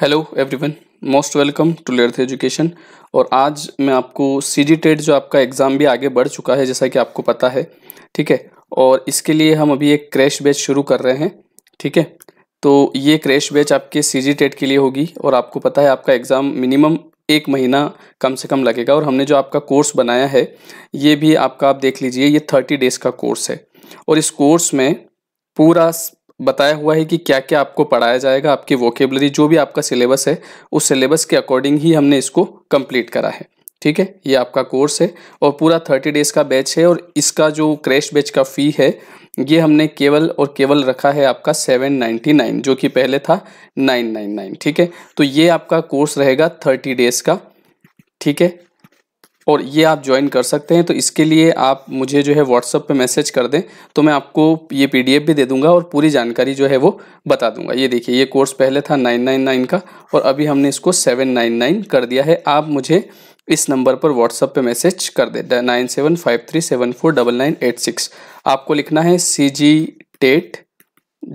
hello everyone most welcome to Learth education और आज मैं आपको सी जी टेट जो आपका एग्ज़ाम भी आगे बढ़ चुका है जैसा कि आपको पता है ठीक है और इसके लिए हम अभी एक क्रैश बैच शुरू कर रहे हैं ठीक है तो ये क्रैश बैच आपके सी जी टेट के लिए होगी और आपको पता है आपका एग्ज़ाम मिनिमम एक महीना कम से कम लगेगा और हमने जो आपका कोर्स बनाया है ये भी आपका आप देख लीजिए ये थर्टी डेज़ का कोर्स है और इस कोर्स में पूरा बताया हुआ है कि क्या क्या आपको पढ़ाया जाएगा आपकी वोकेबलरी जो भी आपका सिलेबस है उस सिलेबस के अकॉर्डिंग ही हमने इसको कंप्लीट करा है ठीक है ये आपका कोर्स है और पूरा थर्टी डेज़ का बैच है और इसका जो क्रैश बैच का फ़ी है ये हमने केवल और केवल रखा है आपका सेवन नाइन्टी नाइन जो कि पहले था नाइन नाइन नाइन ठीक है तो ये आपका कोर्स रहेगा थर्टी डेज़ का ठीक है और ये आप ज्वाइन कर सकते हैं तो इसके लिए आप मुझे जो है व्हाट्सअप पे मैसेज कर दें तो मैं आपको ये पीडीएफ भी दे दूंगा और पूरी जानकारी जो है वो बता दूंगा ये देखिए ये कोर्स पहले था नाइन नाइन नाइन का और अभी हमने इसको सेवन नाइन नाइन कर दिया है आप मुझे इस नंबर पर व्हाट्सअप पे मैसेज कर दें nine seven five three seven four double nine eight six आपको लिखना है सी जी टेट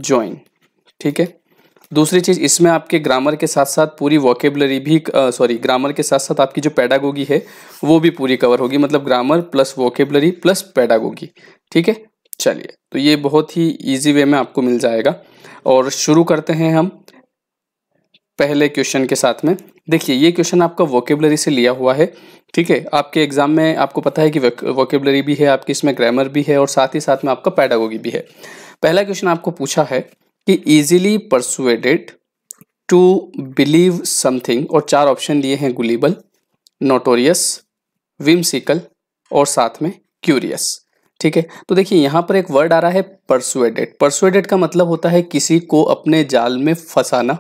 ज्वाइन ठीक है दूसरी चीज़ इसमें आपके ग्रामर के साथ साथ पूरी वॉकेबलरी भी सॉरी ग्रामर के साथ साथ आपकी जो पैडागोगी है वो भी पूरी कवर होगी मतलब grammar plus vocabulary plus pedagogy ठीक है चलिए तो ये बहुत ही ईजी वे में आपको मिल जाएगा और शुरू करते हैं हम पहले क्वेश्चन के साथ में देखिए ये क्वेश्चन आपका वोकेबलरी से लिया हुआ है ठीक है आपके एग्जाम में आपको पता है कि वोकेबलरी भी है आपकी इसमें ग्रामर भी है और साथ ही साथ में आपका पैडागोगी भी है पहला क्वेश्चन आपको पूछा है कि easily persuaded to believe something और चार ऑप्शन दिए हैं गुलीबल नोटोरियस विम्सिकल और साथ में क्यूरियस ठीक है तो देखिए यहाँ पर एक वर्ड आ रहा है परसुएडेड परसुएडेड का मतलब होता है किसी को अपने जाल में फंसाना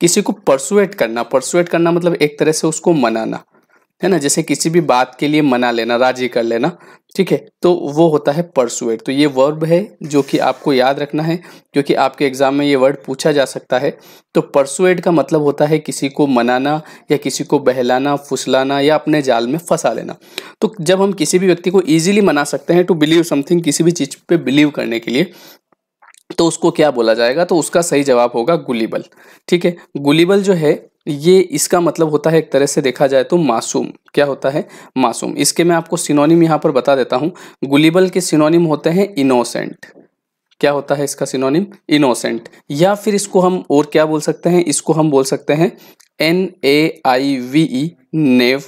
किसी को परसुएट करना परसुएट करना मतलब एक तरह से उसको मनाना है ना जैसे किसी भी बात के लिए मना लेना राजी कर लेना ठीक है तो वो होता है परसुएट तो ये वर्ब है जो कि आपको याद रखना है क्योंकि आपके एग्जाम में ये वर्ड पूछा जा सकता है तो परसुएट का मतलब होता है किसी को मनाना या किसी को बहलाना फुसलाना या अपने जाल में फंसा लेना तो जब हम किसी भी व्यक्ति को ईजिली मना सकते हैं टू बिलीव समथिंग किसी भी चीज़ पे बिलीव करने के लिए तो उसको क्या बोला जाएगा तो उसका सही जवाब होगा गुलीबल ठीक है गुलीबल जो है ये इसका मतलब होता है एक तरह से देखा जाए तो मासूम क्या होता है मासूम इसके मैं आपको सिनोनिम यहाँ पर बता देता हूँ गुलिबल के सिनोनिम होते हैं इनोसेंट क्या होता है इसका सिनोनिम इनोसेंट या फिर इसको हम और क्या बोल सकते हैं इसको हम बोल सकते हैं N A I V E नेव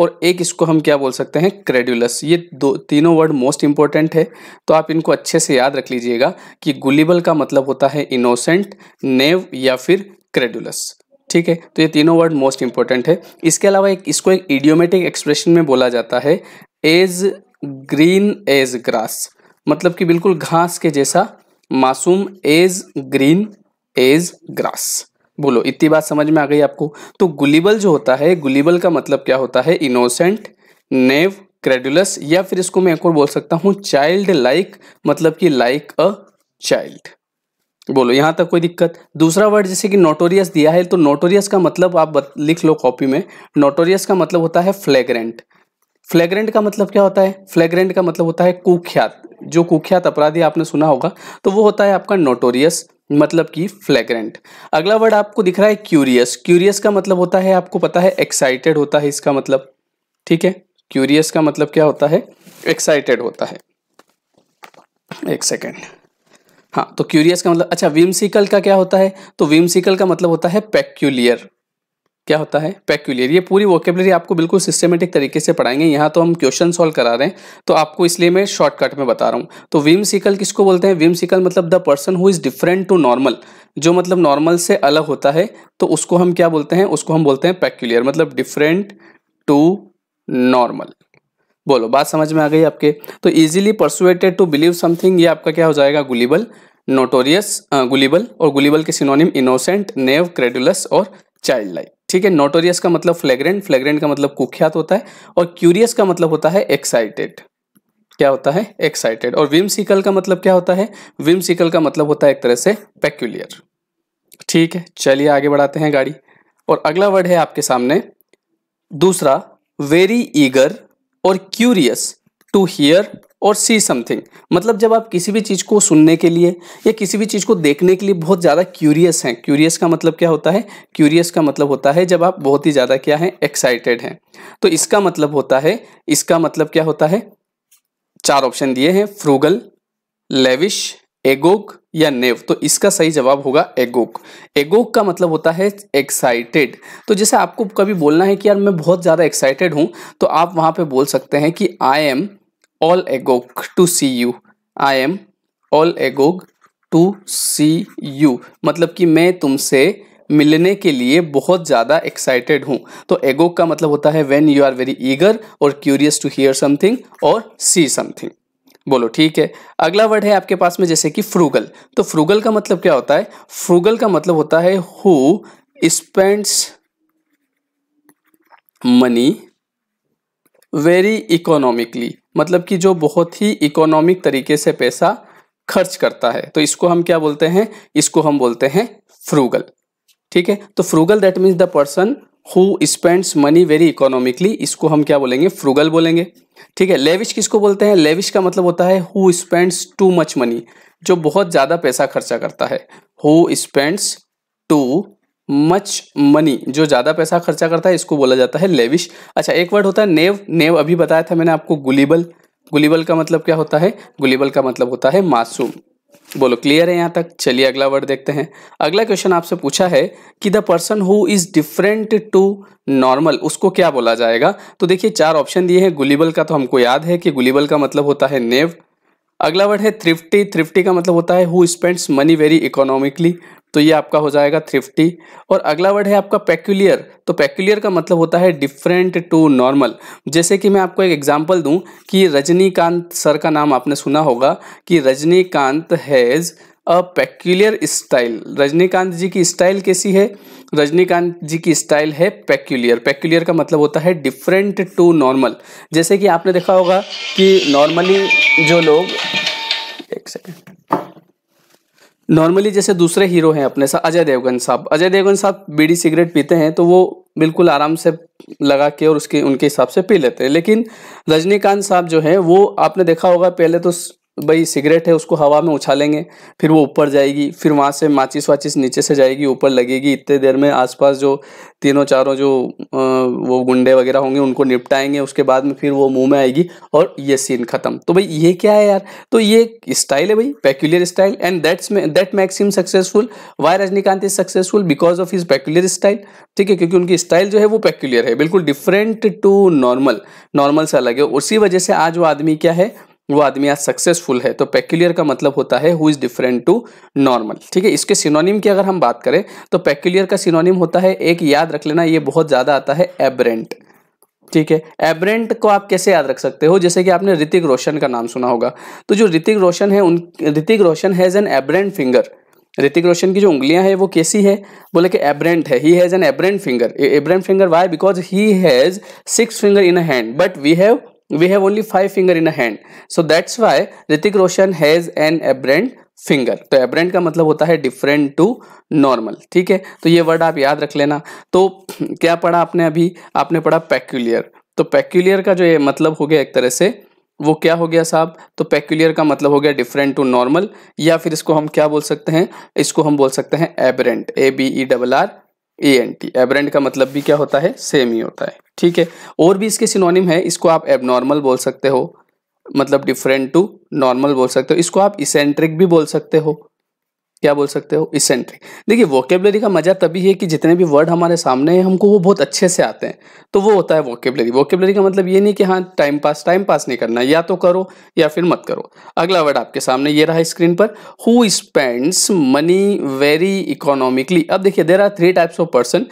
और एक इसको हम क्या बोल सकते हैं क्रेडुलस ये दो तीनों वर्ड मोस्ट इंपॉर्टेंट है तो आप इनको अच्छे से याद रख लीजिएगा कि गुलिबल का मतलब होता है इनोसेंट नेव या फिर क्रेडुलस ठीक है तो ये तीनों वर्ड मोस्ट इंपॉर्टेंट है इसके अलावा एक इसको एक इडियोमेटिक एक्सप्रेशन में बोला जाता है एज ग्रीन एज ग्रास मतलब कि बिल्कुल घास के जैसा मासूम एज ग्रीन एज ग्रास बोलो इतनी बात समझ में आ गई आपको तो गुलिबल जो होता है गुलिबल का मतलब क्या होता है इनोसेंट नेव क्रेडुलस या फिर इसको मैं एक और बोल सकता हूँ चाइल्ड लाइक मतलब कि लाइक अ चाइल्ड बोलो यहाँ तक कोई दिक्कत दूसरा वर्ड जैसे कि नोटोरियस दिया है तो नोटोरियस का मतलब आप लिख लो कॉपी में नोटोरियस का मतलब होता है फ्लेग्रेंट फ्लेग्रेंट का मतलब क्या होता है फ्लेग्रेंट का मतलब होता है कुख्यात जो कुख्यात अपराधी आपने सुना होगा तो वो होता है आपका नोटोरियस मतलब कि फ्लैग्रेंट अगला वर्ड आपको दिख रहा है क्यूरियस क्यूरियस का मतलब होता है आपको पता है एक्साइटेड होता है इसका मतलब ठीक है क्यूरियस का मतलब क्या होता है एक्साइटेड होता है एक सेकेंड हाँ तो क्यूरियस का मतलब अच्छा विमसिकल का क्या होता है तो विमसिकल का मतलब होता है पैक्यूलियर क्या होता है पैक्यूलियर ये पूरी वोकेबलरी आपको बिल्कुल सिस्टमेटिक तरीके से पढ़ाएंगे यहाँ तो हम क्वेश्चन सॉल्व करा रहे हैं तो आपको इसलिए मैं शॉर्टकट में बता रहा हूँ तो विम सिकल किसको बोलते हैं विम सिकल मतलब the person who is different to normal जो मतलब नॉर्मल से अलग होता है तो उसको हम क्या बोलते हैं उसको हम बोलते हैं पैक्यूलियर मतलब डिफरेंट टू नॉर्मल बोलो बात समझ में आ गई आपके तो easily persuaded to believe something ये आपका क्या हो जाएगा गुलीबल नोटोरियस गुलीबल और गुलीबल के सिनोनिम इनोसेंट नेव क्रेडुलस और चाइल्ड लाइक ठीक है नोटोरियस का मतलब फ्लेग्रेंट फ्लेग्रेंट का मतलब कुख्यात होता है और क्यूरियस का मतलब होता है एक्साइटेड क्या होता है एक्साइटेड और विम सिकल का मतलब क्या होता है विम सिकल का मतलब होता है एक तरह से पेक्यूलियर ठीक है चलिए आगे बढ़ाते हैं गाड़ी और अगला वर्ड है आपके सामने दूसरा वेरी ईगर और क्यूरियस टू हियर और सी समथिंग मतलब जब आप किसी भी चीज़ को सुनने के लिए या किसी भी चीज़ को देखने के लिए बहुत ज़्यादा क्यूरियस हैं क्यूरियस का मतलब क्या होता है क्यूरियस का मतलब होता है जब आप बहुत ही ज़्यादा क्या हैं एक्साइटेड हैं तो इसका मतलब होता है इसका मतलब क्या होता है चार ऑप्शन दिए हैं फ्रूगल लेविश एगोक या नेव तो इसका सही जवाब होगा एगोक एगोक का मतलब होता है एक्साइटेड तो जैसे आपको कभी बोलना है कि यार मैं बहुत ज़्यादा एक्साइटेड हूँ तो आप वहाँ पे बोल सकते हैं कि I am all agog to see you I am all agog to see you मतलब कि मैं तुमसे मिलने के लिए बहुत ज़्यादा एक्साइटेड हूँ तो एगोक का मतलब होता है when you are very eager और क्यूरियस टू हियर समथिंग और सी समथिंग बोलो ठीक है अगला वर्ड है आपके पास में जैसे कि फ्रूगल तो फ्रूगल का मतलब क्या होता है फ्रूगल का मतलब होता है who spends money very economically मतलब कि जो बहुत ही इकोनॉमिक तरीके से पैसा खर्च करता है तो इसको हम क्या बोलते हैं इसको हम बोलते हैं फ्रूगल ठीक है तो frugal that means the person who spends money very economically इसको हम क्या बोलेंगे फ्रूगल बोलेंगे ठीक है लेविश किसको बोलते हैं लेविश का मतलब होता है who spends too much money जो बहुत ज़्यादा पैसा खर्चा करता है who spends too much money जो ज़्यादा पैसा खर्चा करता है इसको बोला जाता है लेविश अच्छा एक वर्ड होता है नेव नेव अभी बताया था मैंने आपको गुलीबल गुलीबल का मतलब क्या होता है गुलीबल का मतलब होता है मासूम बोलो क्लियर है यहाँ तक चलिए अगला वर्ड देखते हैं अगला क्वेश्चन आपसे पूछा है कि the person who is different to normal उसको क्या बोला जाएगा तो देखिए चार ऑप्शन दिए हैं गुलीबल का तो हमको याद है कि गुलीबल का मतलब होता है नेव अगला वर्ड है थ्रिफ्टी थ्रिफ्टी का मतलब होता है who spends money very economically तो ये आपका हो जाएगा थ्रिफ्टी और अगला वर्ड है आपका पैक्यूलियर तो पैक्यूलियर का मतलब होता है डिफरेंट टू नॉर्मल जैसे कि मैं आपको एक एग्जांपल दूं कि रजनीकांत सर का नाम आपने सुना होगा कि Rajinikanth has a peculiar style Rajinikanth ji की स्टाइल कैसी है रजनीकांत जी की स्टाइल है पैक्यूलियर पैक्यूलियर का मतलब होता है डिफरेंट टू नॉर्मल जैसे कि आपने देखा होगा कि नॉर्मली जो लोग एक सेकेंड नॉर्मली जैसे दूसरे हीरो हैं अपने साथ अजय देवगन साहब अजय देवगन साहब बीड़ी सिगरेट पीते हैं तो वो बिल्कुल आराम से लगा के और उसके उनके हिसाब से पी लेते हैं लेकिन रजनीकांत साहब जो है वो आपने देखा होगा पहले तो भाई सिगरेट है उसको हवा में उछालेंगे फिर वो ऊपर जाएगी फिर वहाँ से माचिस वाचिस नीचे से जाएगी ऊपर लगेगी इतने देर में आसपास जो तीनों चारों जो वो गुंडे वगैरह होंगे उनको निपटाएंगे उसके बाद में फिर वो मुंह में आएगी और ये सीन खत्म तो भाई ये क्या है यार तो ये स्टाइल है भाई peculiar style and that's that makes him successful why Rajinikanth is successful because of his peculiar style ठीक है क्योंकि उनकी स्टाइल जो है वो पेक्यूलियर है बिल्कुल डिफरेंट टू नॉर्मल नॉर्मल से अलग है उसी वजह से आज वो आदमी क्या है वो आदमी आज सक्सेसफुल है तो पैक्यूलियर का मतलब होता है who is different to normal ठीक है इसके सिनोनिम की अगर हम बात करें तो पैक्यूलियर का सिनोनिम होता है एक याद रख लेना ये बहुत ज़्यादा आता है एबरेंट ठीक है एबरेंट को आप कैसे याद रख सकते हो जैसे कि आपने ऋतिक रोशन का नाम सुना होगा तो जो ऋतिक रोशन है उन Hrithik Roshan has an aberrant finger Hrithik Roshan की जो उंगलियां हैं वो कैसी है बोले कि एबरेंट है he has an aberrant finger aberrant finger why because he has six finger in a hand but we have we have only five finger in a hand so that's why ritik roshan has an aberrant finger तो aberrant का मतलब होता है different to normal ठीक है तो ये word आप याद रख लेना तो क्या पढ़ा आपने अभी आपने पढ़ा पैक्यूलियर तो पैक्यूलियर का जो ये मतलब हो गया एक तरह से वो क्या हो गया साहब तो पैक्यूलियर का मतलब हो गया डिफरेंट टू नॉर्मल या फिर इसको हम क्या बोल सकते हैं इसको हम बोल सकते हैं aberrant A B E double R A N T aberrant का मतलब भी क्या होता है सेम ही होता है ठीक है और भी इसके सिनोनिम है इसको आप एबनॉर्मल बोल सकते हो मतलब डिफरेंट टू नॉर्मल बोल सकते हो इसको आप इसेंट्रिक भी बोल सकते हो क्या बोल सकते हो इसेंट्रिक देखिए वोकेबलरी का मजा तभी है कि जितने भी वर्ड हमारे सामने हैं हमको वो बहुत अच्छे से आते हैं तो वो होता है वोकेबलरी वोकेबलरी का मतलब ये नहीं कि हाँ टाइम पास टाइम पास नहीं करना या तो करो या फिर मत करो अगला वर्ड आपके सामने ये रहा स्क्रीन पर who spends money very economically अब देखिए there are three types of person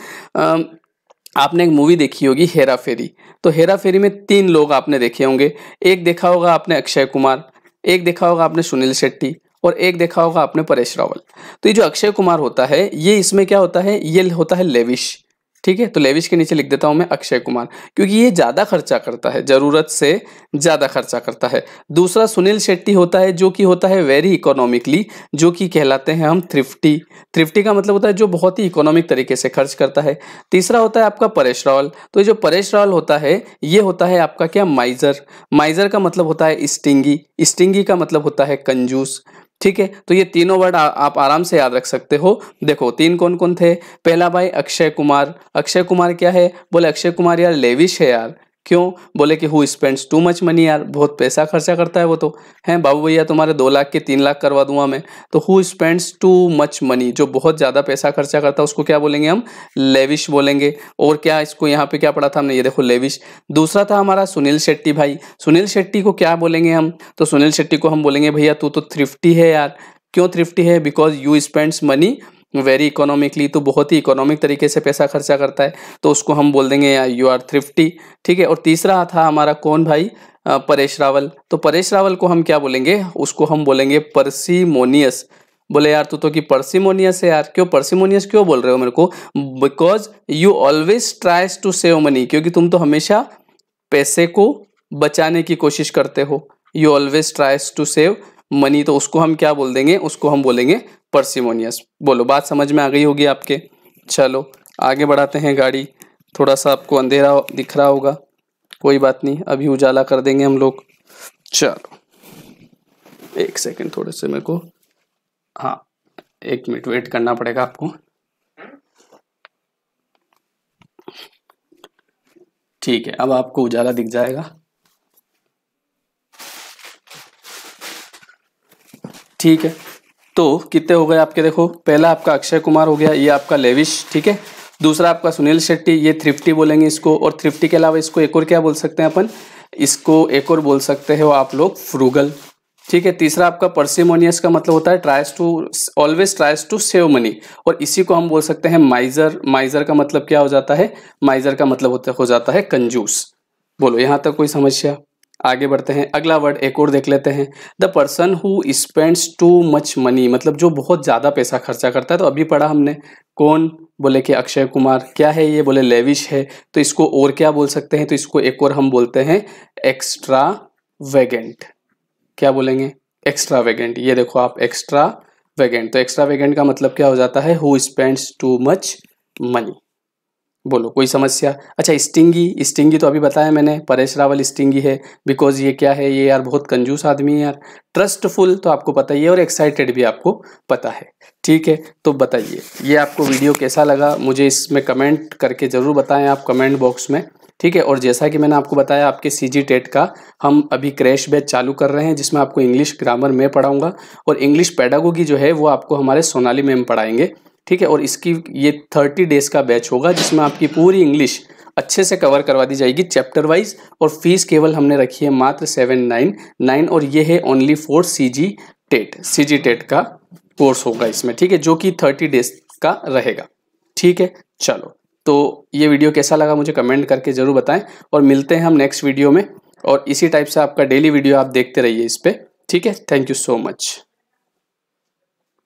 आपने एक मूवी देखी होगी हेरा फेरी तो हेरा फेरी में तीन लोग आपने देखे होंगे एक देखा होगा आपने अक्षय कुमार एक देखा होगा आपने सुनील शेट्टी और एक देखा होगा आपने परेश रावल तो ये जो अक्षय कुमार होता है ये इसमें क्या होता है ये होता है लेविश ठीक है तो लेविश के नीचे लिख देता हूं मैं अक्षय कुमार क्योंकि ये ज़्यादा खर्चा करता है ज़रूरत से ज़्यादा खर्चा करता है दूसरा सुनील शेट्टी होता है जो कि होता है वेरी इकोनॉमिकली जो कि कहलाते हैं हम थ्रिफ्टी थ्रिफ्टी का मतलब होता है जो बहुत ही इकोनॉमिक तरीके से खर्च करता है तीसरा होता है आपका परेश रावल तो ये जो परेश रावल होता है ये होता है आपका क्या माइजर माइजर का मतलब होता है स्टिंगी स्टिंगी का मतलब होता है कंजूस ठीक है तो ये तीनों वर्ड आप आराम से याद रख सकते हो देखो तीन कौन कौन थे पहला भाई अक्षय कुमार अक्षय कुमार क्या है बोले अक्षय कुमार यार लेविश है यार क्यों बोले कि who spends too much money यार बहुत पैसा खर्चा करता है वो तो हैं बाबू भैया तुम्हारे दो लाख के तीन लाख करवा दूंगा मैं तो who spends too much money जो बहुत ज़्यादा पैसा खर्चा करता है उसको क्या बोलेंगे हम लेविश बोलेंगे और क्या इसको यहाँ पे क्या पढ़ा था हमने ये देखो लेविश दूसरा था हमारा सुनील शेट्टी भाई सुनील शेट्टी को क्या बोलेंगे हम तो सुनील शेट्टी को हम बोलेंगे भैया तू तो थ्रिफ्टी है यार क्यों थ्रिफ्टी है because you spends money very economically तो बहुत ही इकोनॉमिक तरीके से पैसा खर्चा करता है तो उसको हम बोल देंगे यू आर थ्रिफ्टी ठीक है और तीसरा था हमारा कौन भाई परेश रावल तो परेश रावल को हम क्या बोलेंगे उसको हम बोलेंगे परसीमोनियस बोले यार तू तो कि परसिमोनियस है यार क्यों परसिमोनियस क्यों बोल रहे हो मेरे को because you always tries to save money क्योंकि तुम तो हमेशा पैसे को बचाने की कोशिश करते हो you always tries to save money तो उसको हम क्या बोल देंगे उसको हम बोलेंगे परसिमोनियस बोलो बात समझ में आ गई होगी आपके चलो आगे बढ़ाते हैं गाड़ी थोड़ा सा आपको अंधेरा दिख रहा होगा कोई बात नहीं अभी उजाला कर देंगे हम लोग चलो एक सेकंड थोड़े से मेरे को हाँ एक मिनट वेट करना पड़ेगा आपको ठीक है अब आपको उजाला दिख जाएगा ठीक है तो कितने हो गए आपके देखो पहला आपका अक्षय कुमार हो गया ये आपका लेविश ठीक है दूसरा आपका सुनील शेट्टी ये थ्रिफ्टी बोलेंगे इसको और थ्रिफ्टी के अलावा इसको एक और क्या बोल सकते हैं अपन इसको एक और बोल सकते हैं आप लोग फ्रूगल ठीक है तीसरा आपका परसिमोनियस का मतलब होता है tries to always tries to save money और इसी को हम बोल सकते हैं माइजर माइजर का मतलब क्या हो जाता है माइजर का मतलब होता हो जाता है कंजूस बोलो यहाँ तक कोई समस्या आगे बढ़ते हैं अगला वर्ड एक और देख लेते हैं the person who spends too much money मतलब जो बहुत ज़्यादा पैसा खर्चा करता है तो अभी पढ़ा हमने कौन बोले कि अक्षय कुमार क्या है ये बोले लेविश है तो इसको और क्या बोल सकते हैं तो इसको एक और हम बोलते हैं एक्स्ट्रा वेगेंट क्या बोलेंगे एक्स्ट्रा वेगेंट ये देखो आप एक्स्ट्रा वेगेंट तो एक्स्ट्रा वेगेंट का मतलब क्या हो जाता है who spends too much money बोलो कोई समस्या अच्छा स्टिंगी स्टिंगी तो अभी बताया मैंने परेश रावल स्टिंगी है बिकॉज ये क्या है ये यार बहुत कंजूस आदमी है यार ट्रस्टफुल तो आपको पता ही है और एक्साइटेड भी आपको पता है ठीक है तो बताइए ये आपको वीडियो कैसा लगा मुझे इसमें कमेंट करके ज़रूर बताएं आप कमेंट बॉक्स में ठीक है और जैसा कि मैंने आपको बताया आपके सी जी टेट का हम अभी क्रैश बैच चालू कर रहे हैं जिसमें आपको इंग्लिश ग्रामर में पढ़ाऊँगा और इंग्लिश पैडागोगी जो है वो आपको हमारे सोनाली मैम पढ़ाएंगे ठीक है और इसकी ये थर्टी डेज का बैच होगा जिसमें आपकी पूरी इंग्लिश अच्छे से कवर करवा दी जाएगी चैप्टर वाइज और फीस केवल हमने रखी है मात्र सेवन नाइन नाइन और ये है only four C G TET C G TET का कोर्स होगा इसमें ठीक है जो कि थर्टी डेज का रहेगा ठीक है चलो तो ये वीडियो कैसा लगा मुझे कमेंट करके ज़रूर बताएं और मिलते हैं हम नेक्स्ट वीडियो में और इसी टाइप से आपका डेली वीडियो आप देखते रहिए इस पर ठीक है थैंक यू सो मच